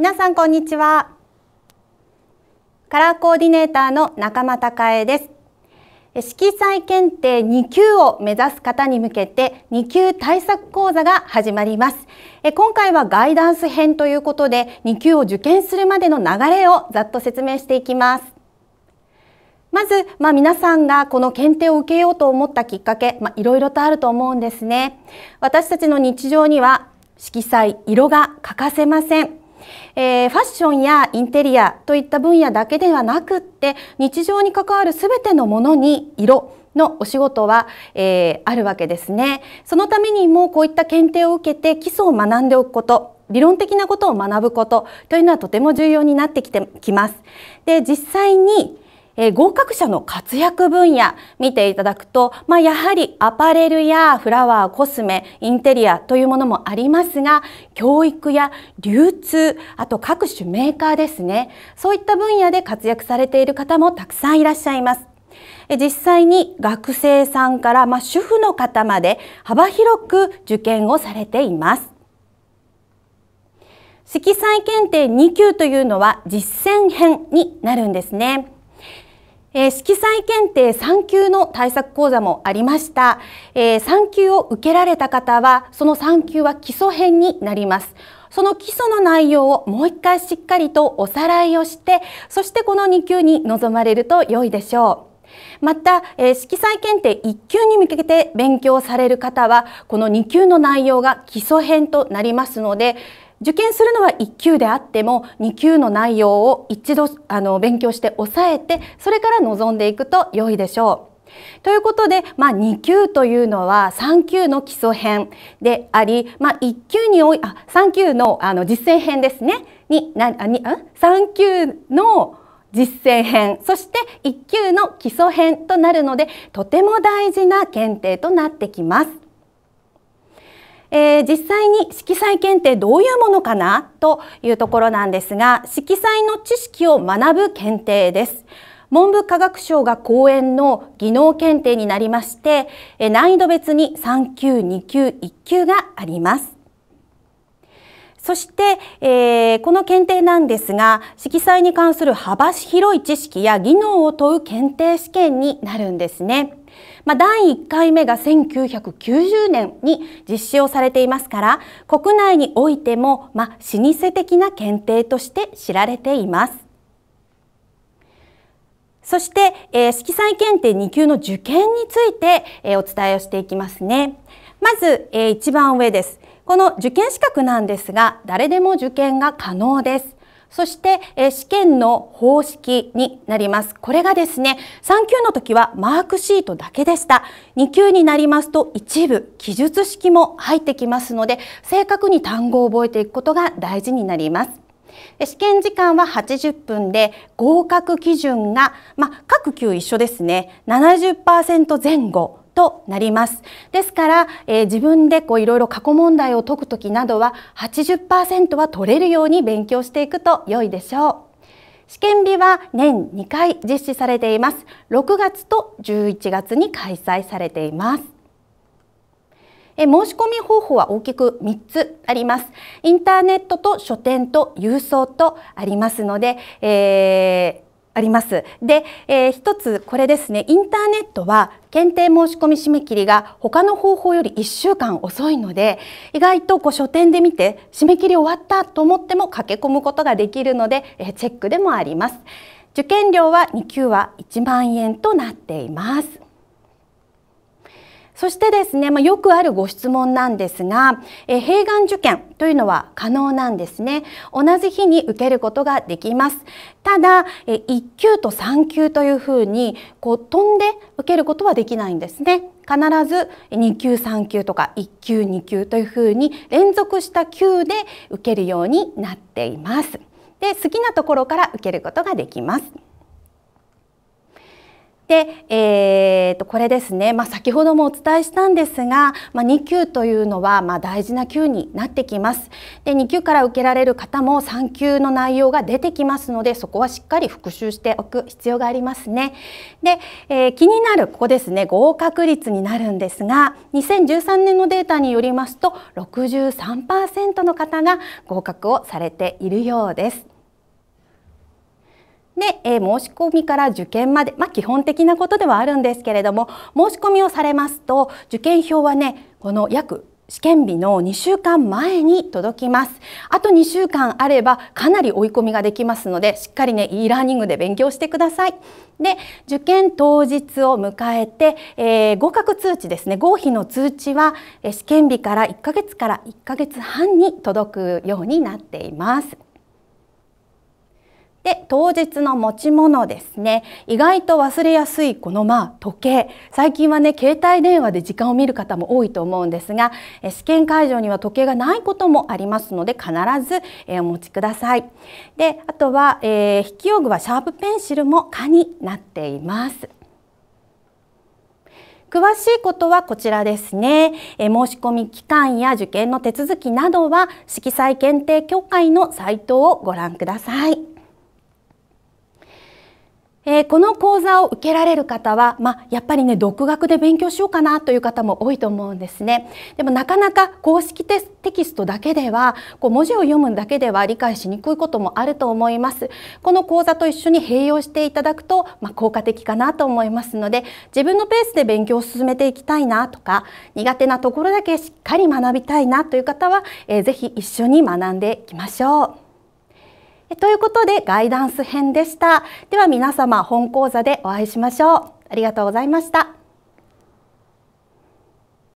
皆さんこんにちはカラーコーディネーターの中間孝恵です色彩検定2級を目指す方に向けて2級対策講座が始まります今回はガイダンス編ということで2級を受験するまでの流れをざっと説明していきますまず、まあ、皆さんがこの検定を受けようと思ったきっかけ、まあ、いろいろとあると思うんですね。私たちの日常には色彩、色が欠かせません。えー、ファッションやインテリアといった分野だけではなくって日常に関わる全てのものに色のお仕事は、えー、あるわけですね。そのためにもこういった検定を受けて基礎を学んでおくこと理論的なことを学ぶことというのはとても重要になってきてきます。で実際にえー、合格者の活躍分野見ていただくと、まあ、やはりアパレルやフラワーコスメインテリアというものもありますが教育や流通あと各種メーカーですねそういった分野で活躍されている方もたくさんいらっしゃいます。実際に学生さんから、まあ、主婦の方まで幅広く受験をされています。色彩検定2級というのは実践編になるんですね。えー、色彩検定3級の対策講座もありました、えー、3級を受けられた方はその3級は基礎編になりますその基礎の内容をもう一回しっかりとおさらいをしてそしてこの2級に臨まれると良いでしょうまた、えー、色彩検定1級に向けて勉強される方はこの2級の内容が基礎編となりますので受験するのは1級であっても2級の内容を一度あの勉強して抑えてそれから臨んでいくと良いでしょう。ということで、まあ、2級というのは3級の基礎編であり、まあ、1級にいあ3級のあの実践編ですねになにあ3級の実践編そして1級の基礎編となるのでとても大事な検定となってきます。えー、実際に色彩検定どういうものかなというところなんですが色彩の知識を学ぶ検定です。文部科学省が講演の技能検定になりまして難易度別に3級2級1級があります。そして、えー、この検定なんですが色彩に関する幅広い知識や技能を問う検定試験になるんですね。まあ、第1回目が1990年に実施をされていますから国内においても、まあ、老舗的な検定として知られています。そして、えー、色彩検定2級の受験について、えー、お伝えをしていきますね。まず、えー、一番上です。この受験資格なんですが、誰でも受験が可能です。そして、え試験の方式になります。これがですね、3級の時はマークシートだけでした。2級になりますと一部記述式も入ってきますので、正確に単語を覚えていくことが大事になります。試験時間は80分で合格基準が、まあ、各級一緒ですね70%前後となりますですから、えー、自分でこういろいろ過去問題を解くときなどは80%は取れるように勉強していくと良いでしょう試験日は年2回実施されています6月と11月に開催されていますえ申し込み方法は大きく3つありますインターネットと書店と郵送とありますので、えーあります。で、えー、一つこれですねインターネットは検定申し込み締め切りが他の方法より1週間遅いので意外とこう書店で見て締め切り終わったと思っても駆け込むことができるので、えー、チェックでもあります。受験料は2級は1万円となっています。そしてですね、まあ、よくあるご質問なんですが、えー、併願受験というのは可能なんですね。同じ日に受けることができます。ただ、え1級と3級というふうにこう飛んで受けることはできないんですね。必ず2級3級とか1級2級というふうに連続した級で受けるようになっています。で好きなところから受けることができます。で、えー、とこれですね、まあ、先ほどもお伝えしたんですが、まあ、2級というのはまあ大事な級になってきます。で2級から受けられる方も3級の内容が出てきますのでそこはしっかり復習しておく必要がありますね。で、えー、気になるここですね合格率になるんですが2013年のデータによりますと63%の方が合格をされているようです。で、えー、申し込みから受験まで、まあ、基本的なことではあるんですけれども申し込みをされますと受験票はねこの約試験日の2週間前に届きます。あと2週間あればかなり追い込みができますので、しっかりね、e ラーニングで勉強してください。で、受験当日を迎えて、えー、合格通知ですね、合否の通知は、試験日から1ヶ月から1ヶ月半に届くようになっています。で当日の持ち物ですね意外と忘れやすいこのまあ時計最近はね携帯電話で時間を見る方も多いと思うんですが試験会場には時計がないこともありますので必ず、えお持ちくださいであとは、えー、筆記用具はシャープペンシルも可になっています詳しいことはこちらですね、え申し込み期間や受験の手続きなどは色彩検定協会のサイトをご覧ください。えー、この講座を受けられる方は、まあ、やっぱりね独学で勉強しようかなという方も多いと思うんですね。でもなかなか公式テキストだけではこう文字を読むだけでは理解しにくいこともあると思います。この講座と一緒に併用していただくと、まあ、効果的かなと思いますので自分のペースで勉強を進めていきたいなとか苦手なところだけしっかり学びたいなという方は、えー、ぜひ一緒に学んでいきましょう。ということでガイダンス編でした。では皆様本講座でお会いしましょう。ありがとうございました。